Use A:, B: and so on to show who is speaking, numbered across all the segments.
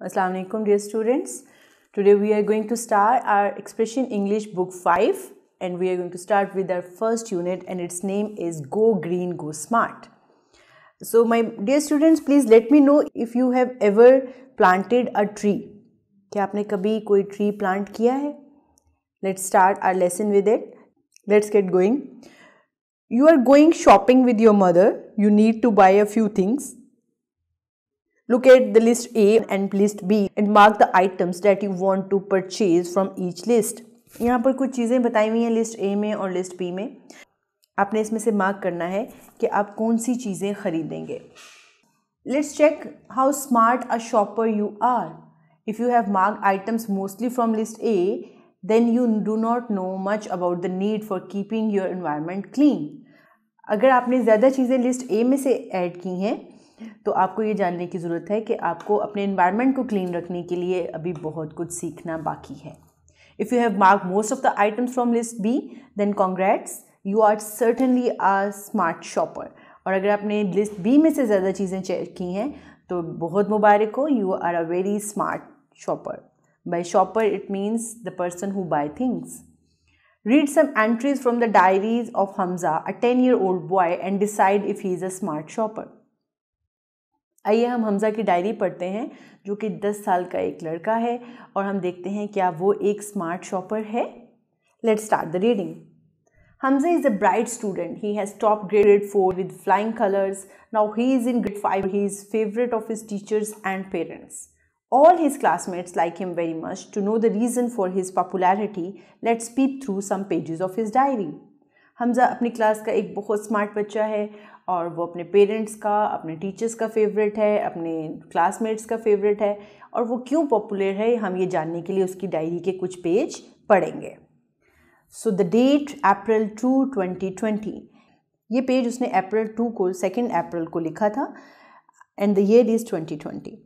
A: Assalamu alaikum dear students. Today we are going to start our expression English book 5 and we are going to start with our first unit and its name is Go Green Go Smart. So my dear students please let me know if you have ever planted a tree. क्या आपने कभी कोई tree plant किया है start our lesson with it. Let's get going. You are going shopping with your mother. You need to buy a few things. Look the list A and list B and mark the items that you want to purchase purchase each list यहाँ पर कुछ चीज़ें बताई हुई हैं list A में और list B में आपने इसमें से मार्क करना है कि आप कौन सी चीज़ें खरीदेंगे let's check how smart a shopper you are if you have mark items mostly from list A then you do not know much about the need for keeping your environment clean अगर आपने ज़्यादा चीज़ें list A में से add की हैं तो आपको ये जानने की ज़रूरत है कि आपको अपने इन्वायरमेंट को क्लीन रखने के लिए अभी बहुत कुछ सीखना बाकी है if you have mark most of the items from list B then congrats you are certainly a smart shopper और अगर आपने लिस्ट बी में से ज़्यादा चीज़ें चेक की हैं तो बहुत मुबारक हो you are a very smart shopper by shopper it means the person who buy things read some entries from the diaries of Hamza a ten year old boy and decide if he is a smart shopper आइए हम हमजा की diary पढ़ते हैं जो कि दस साल का एक लड़का है और हम देखते हैं क्या वो एक स्मार्ट शॉपर है let start the reading Hamza is a bright student he has top graded four with flying colours now he is in good five he is favourite of his teachers and parents all his classmates like him very much to know the reason for his popularity let's peep through some pages of his diary Hamza अपनी class का एक बहुत smart बच्चा है और वो अपने parents का अपने टीचर्स का फेवरेट है अपने क्लासमेट्स का फेवरेट है और वो क्यों पॉपुलर है हम ये जानने के लिए उसकी डायरी के कुछ पेज पढ़ेंगे so the date April two twenty twenty ये पेज उसने अप्रैल टू को सेकेंड अप्रैल को लिखा था and the year is twenty twenty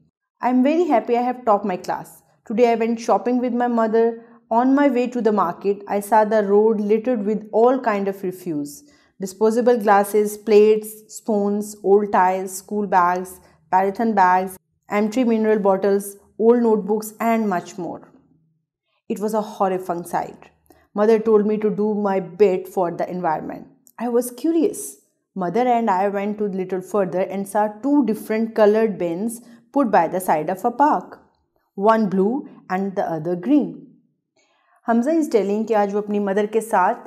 A: I am very happy I have top my class today I went shopping with my mother On my way to the market, I saw the road littered with all kind of refuse. Disposable glasses, plates, spoons, old tiles, school bags, paraffin bags, empty mineral bottles, old notebooks and much more. It was a horrifying sight. Mother told me to do my bit for the environment. I was curious. Mother and I went a little further and saw two different colored bins put by the side of a park. One blue and the other green. Hamza is telling कि आज वो अपनी mother के साथ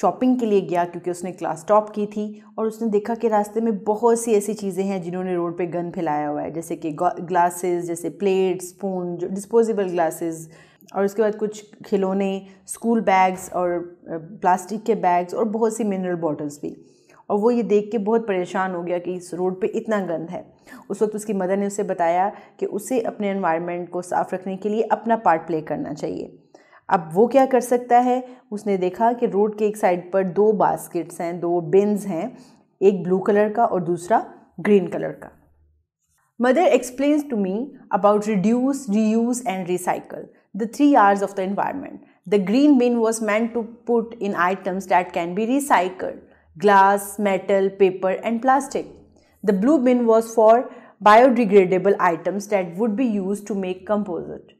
A: shopping के लिए गया क्योंकि उसने क्लास टॉप की थी और उसने देखा कि रास्ते में बहुत सी ऐसी चीज़ें हैं जिन्होंने रोड पे गन फैलाया हुआ है जैसे कि ग्लासेस जैसे प्लेट स्पून जो डिस्पोजेबल ग्लासेस और उसके बाद कुछ खिलौने स्कूल बैग्स और प्लास्टिक के बैग्स और बहुत सी मिनरल बॉटल्स भी और वो ये देख के बहुत परेशान हो गया कि इस रोड पे इतना गंद है उस वक्त उसकी मदर ने उसे बताया कि उसे अपने एनवायरनमेंट को साफ़ रखने के लिए अपना पार्ट प्ले करना चाहिए अब वो क्या कर सकता है उसने देखा कि रोड के एक साइड पर दो बास्केट्स हैं दो बिन्स हैं एक ब्लू कलर का और दूसरा ग्रीन कलर का mother explains to me about reduce reuse and recycle the three Rs of the environment the green bin was meant to put in items that can be recycle glass metal paper and plastic the blue bin was for biodegradable items that would be use to make composite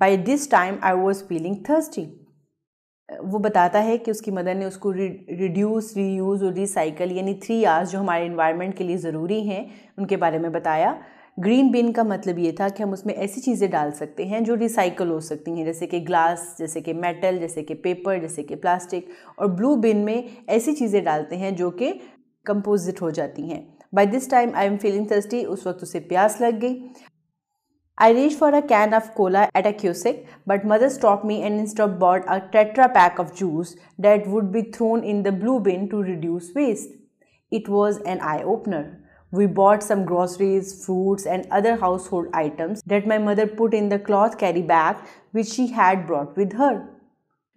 A: by this time I was feeling thirsty वो बताता है कि उसकी mother ने उसको reduce reuse और recycle यानी three Rs जो हमारे इन्वायरमेंट के लिए ज़रूरी हैं उनके बारे में बताया ग्रीन बिन का मतलब ये था कि हम उसमें ऐसी चीज़ें डाल सकते हैं जो रिसाइकल हो सकती हैं जैसे कि ग्लास जैसे कि मेटल जैसे कि पेपर जैसे कि प्लास्टिक और ब्लू बिन में ऐसी चीज़ें डालते हैं जो कि कंपोजिट हो जाती हैं by this time I am feeling thirsty उस वक्त उसे प्यास लग गई I reached for a can of cola at a kiosk, but mother stopped me and instead bought a tetra pack of juice that would be thrown in the blue bin to reduce waste. It was an eye opener. We bought some groceries, fruits, and other household items that my mother put in the cloth carry bag which she had brought with her.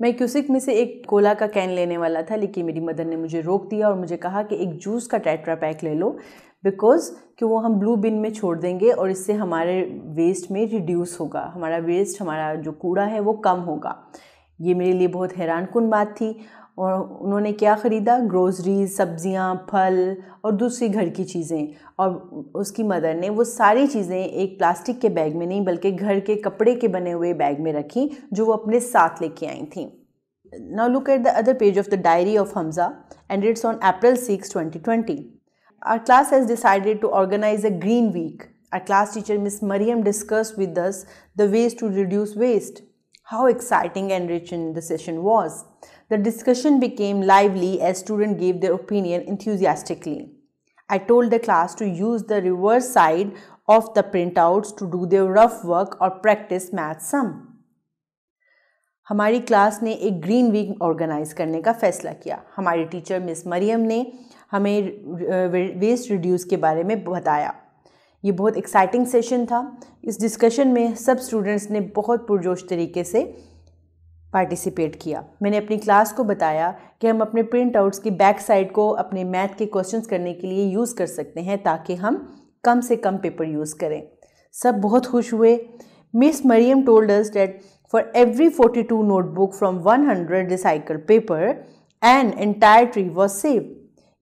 A: मैं क्यूसिक में से एक Cola का can लेने वाला था लेकिन मेरी मदर ने मुझे रोक दिया और मुझे कहा कि एक जूस का टेट्रा पैक ले लो बिकॉज़ कि वो हम ब्लू बिन में छोड़ देंगे और इससे हमारे वेस्ट में रिड्यूस होगा हमारा वेस्ट हमारा जो कूड़ा है वो कम होगा ये मेरे लिए बहुत हैरान कन बात थी और उन्होंने क्या ख़रीदा ग्रोसरीज सब्जियां, फल और दूसरी घर की चीज़ें और उसकी मदर ने वो सारी चीज़ें एक प्लास्टिक के बैग में नहीं बल्कि घर के कपड़े के बने हुए बैग में रखी जो वो अपने साथ लेके आई थी now look at the other page of the diary of Hamza and it's on April six twenty twenty Our class has decided to organize a green week. Our class teacher Miss Mariam discussed with us the ways to reduce waste. How exciting and rich the session was. The discussion became lively as students gave their opinion enthusiastically. I told the class to use the reverse side of the printouts to do their rough work or practice math sum. हमारी class ने एक green week organise करने का फ़ैसला किया हमारी teacher miss Maryam ने हमें वेस्ट रिड्यूस के बारे में बताया ये बहुत एक्साइटिंग सेशन था इस डिस्कशन में सब स्टूडेंट्स ने बहुत पुरजोश तरीके से पार्टिसिपेट किया मैंने अपनी क्लास को बताया कि हम अपने प्रिंट आउट्स की बैक साइड को अपने मैथ के क्वेश्चंस करने के लिए यूज़ कर सकते हैं ताकि हम कम से कम पेपर यूज़ करें सब बहुत खुश हुए miss Mariam told us for every 42 notebook from 100 recycled paper, an entire tree was saved.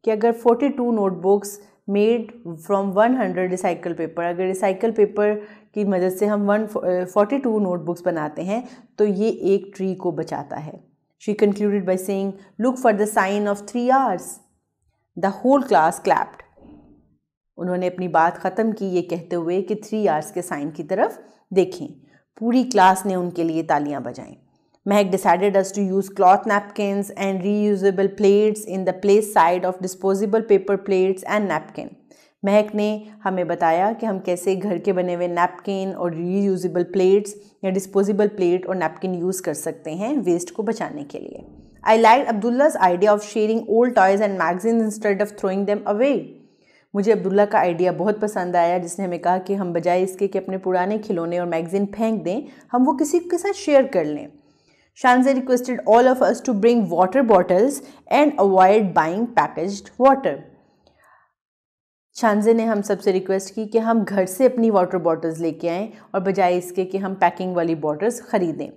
A: कि अगर 42 notebooks made from one hundred recycle paper अगर रिसाइकल पेपर की मदद से हम वन फोर्टी टू नोटबुक्स बनाते हैं तो ये एक ट्री को बचाता है she concluded by saying look for the sign of three Rs the whole class clapped उन्होंने अपनी बात ख़त्म की ये कहते हुए कि थ्री आर्स के साइन की तरफ देखें पूरी क्लास ने उनके लिए तालियां बजाई Mahak decided us to use cloth napkins and reusable plates in the place side of disposable paper plates and napkin Mahak ने हमें बताया कि हम कैसे घर के बने हुए नैपकिन और री यूजेबल प्लेट्स या डिस्पोजेबल प्लेट और नैपकिन यूज़ कर सकते हैं वेस्ट को बचाने के लिए I like Abdullah's idea of sharing old toys and magazine instead of throwing them away मुझे अब्दुल्ला का आइडिया बहुत पसंद आया जिसने हमें कहा कि हम बजाय इसके कि अपने पुराने खिलौने और मैगज़ीन फेंक दें हम वो किसी के साथ शेयर कर लें Shanze requested all of us to bring water bottles and avoid buying package water Shanze ने हम सबसे रिक्वेस्ट की कि हम घर से अपनी वाटर बॉटल्स लेके आएँ और बजाय इसके कि हम पैकिंग वाली बॉटल्स ख़रीदें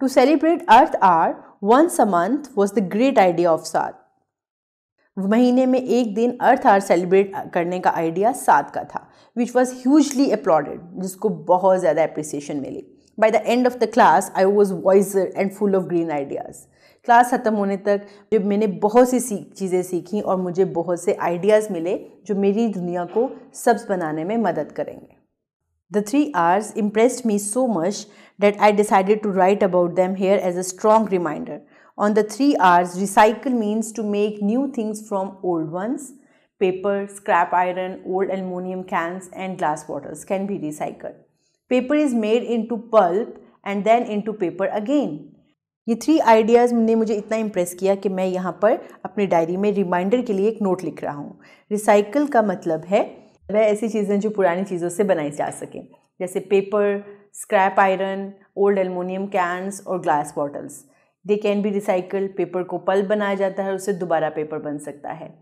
A: to celebrate earth hour once a month was the great idea of साथ महीने में एक दिन अर्थ आर सेलिब्रेट करने का आइडिया सात का था विच वॉज ह्यूजली अप्लॉडेड जिसको बहुत ज़्यादा अप्रिसिएशन मिली by the end of the class I was wiser and full of green ideas class ख़त्म होने तक जब मैंने बहुत सी सीख चीज़ें सीखी और मुझे बहुत से आइडियाज़ मिले जो मेरी दुनिया को सब्ज बनाने में मदद करेंगे the three Rs impressed me so much that I decided to write about them here as a strong reminder On the three R's, recycle means to make new things from old ones. Paper, scrap iron, old aluminium cans and glass bottles can be recycled. Paper is made into pulp and then into paper again. ये three ideas ने मुझे इतना impress किया कि मैं यहाँ पर अपनी डायरी में रिमाइंडर के लिए एक नोट लिख रहा हूँ रिसाइकल का मतलब है वह ऐसी चीज़ें जो पुरानी चीज़ों से बनाई जा सकें जैसे paper scrap iron old aluminium cans और glass bottles they can be recycle paper को पल्प बनाया जाता है उससे दोबारा पेपर बन सकता है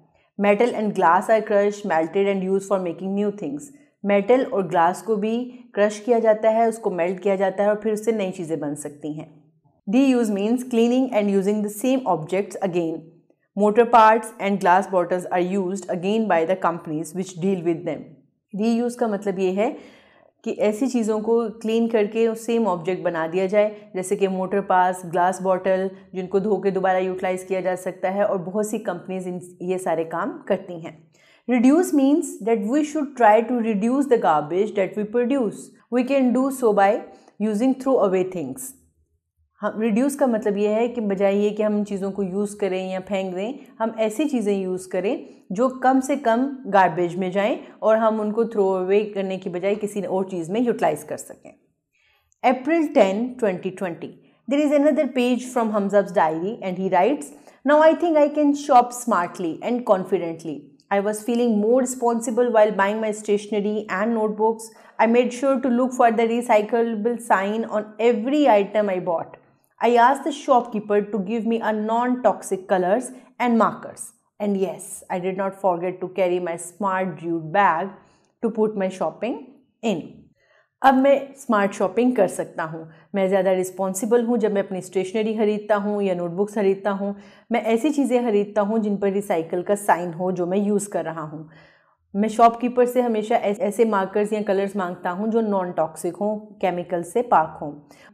A: metal and glass are crush melted and use for making new things metal और ग्लास को भी क्रश किया जाता है उसको मेल्ट किया जाता है और फिर उससे नई चीज़ें बन सकती हैं reuse means cleaning and using the same objects again motor parts and glass bottles are use again by the companies which deal with them reuse का मतलब ये है कि ऐसी चीज़ों को क्लीन करके सेम ऑब्जेक्ट बना दिया जाए जैसे कि मोटर पास ग्लास बॉटल जिनको धो के दोबारा यूटिलाइज़ किया जा सकता है और बहुत सी कंपनीज इन ये सारे काम करती हैं reduce means that we should try to reduce the garbage that we produce we can do so by using throw away things हम हाँ, रिड्यूस का मतलब ये है कि बजाय ये कि हम चीज़ों को यूज़ करें या फेंक दें हम ऐसी चीज़ें यूज़ करें जो कम से कम गार्बेज में जाएं और हम उनको थ्रो अवे करने की बजाय किसी और चीज़ में यूटिलाइज कर सकें April ten twenty twenty there is another page from हमजब्स diary and he writes now I think I can shop smartly and confidently I was feeling more responsible while buying my stationery and notebooks I made sure to look for the recyclable sign on every item I bought I asked the shopkeeper to give me a non-toxic colors and markers. And yes, I did not forget to carry my smart jute bag to put my shopping in. अब मैं smart shopping कर सकता हूँ मैं ज़्यादा responsible हूँ जब मैं अपनी स्टेशनरी ख़रीदता हूँ या नोटबुक्स ख़रीदता हूँ मैं ऐसी चीज़ें ख़रीदता हूँ जिन पर रिसाइकल का साइन हो जो मैं यूज़ कर रहा हूँ मैं शॉपकीपर से हमेशा ऐसे मार्कर्स या कलर्स मांगता हूँ जो नॉन टॉक्सिक हों केमिकल से पाक हों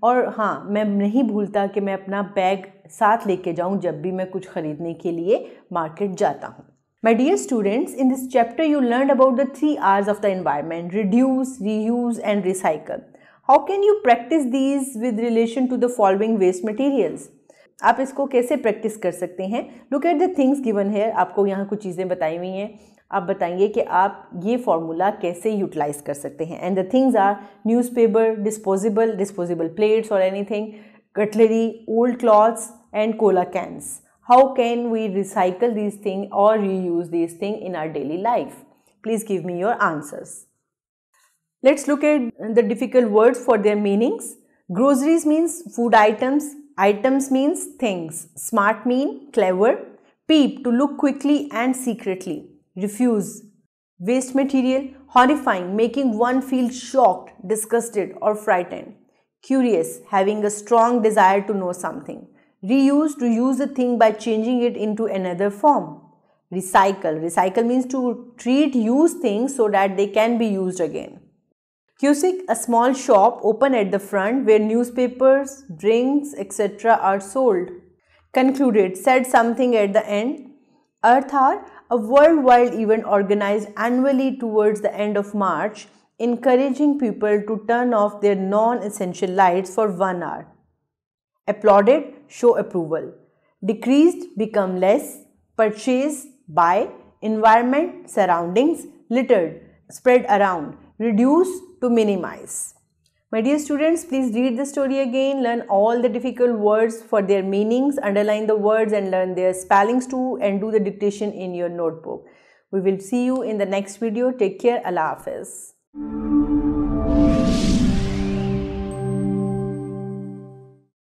A: और हाँ मैं नहीं भूलता कि मैं अपना बैग साथ लेके जाऊँ जब भी मैं कुछ ख़रीदने के लिए मार्केट जाता हूँ my dear students in this chapter you learn about the three Rs of the environment reduce reuse and recycle how can you practise these with relation to the following waste materials आप इसको कैसे practise कर सकते हैं look at the things given here आपको यहाँ कुछ चीज़ें बताई हुई हैं आप बताइए कि आप ये फार्मूला कैसे यूटिलाइज कर सकते हैं and the things are newspaper disposable disposable plates और anything cutlery old clothes and cola cans how can we recycle this thing और reuse this thing in our daily life please give me your answers let's look at the difficult words for their meanings groceries means food items items means things smart mean clever peep to look quickly and secretly refuse. Waste material, horrifying, making one feel shocked, disgusted, or frightened. Curious, having a strong desire to know something. Reuse, to use a thing by changing it into another form. Recycle, recycle means to treat used things so that they can be used again. Cusick, a small shop open at the front where newspapers, drinks, etc. are sold, concluded, said something at the end. Arthar, a worldwide event organized annually towards the end of March, encouraging people to turn off their non essential lights for one hour. Applauded, show approval. Decreased, become less. Purchase, buy. Environment, surroundings, littered, spread around. Reduce to minimize. My dear students, please read the story again, learn all the difficult words for their meanings, underline the words and learn their spellings too and do the dictation in your notebook. We will see you in the next video. Take care. Allah Hafiz.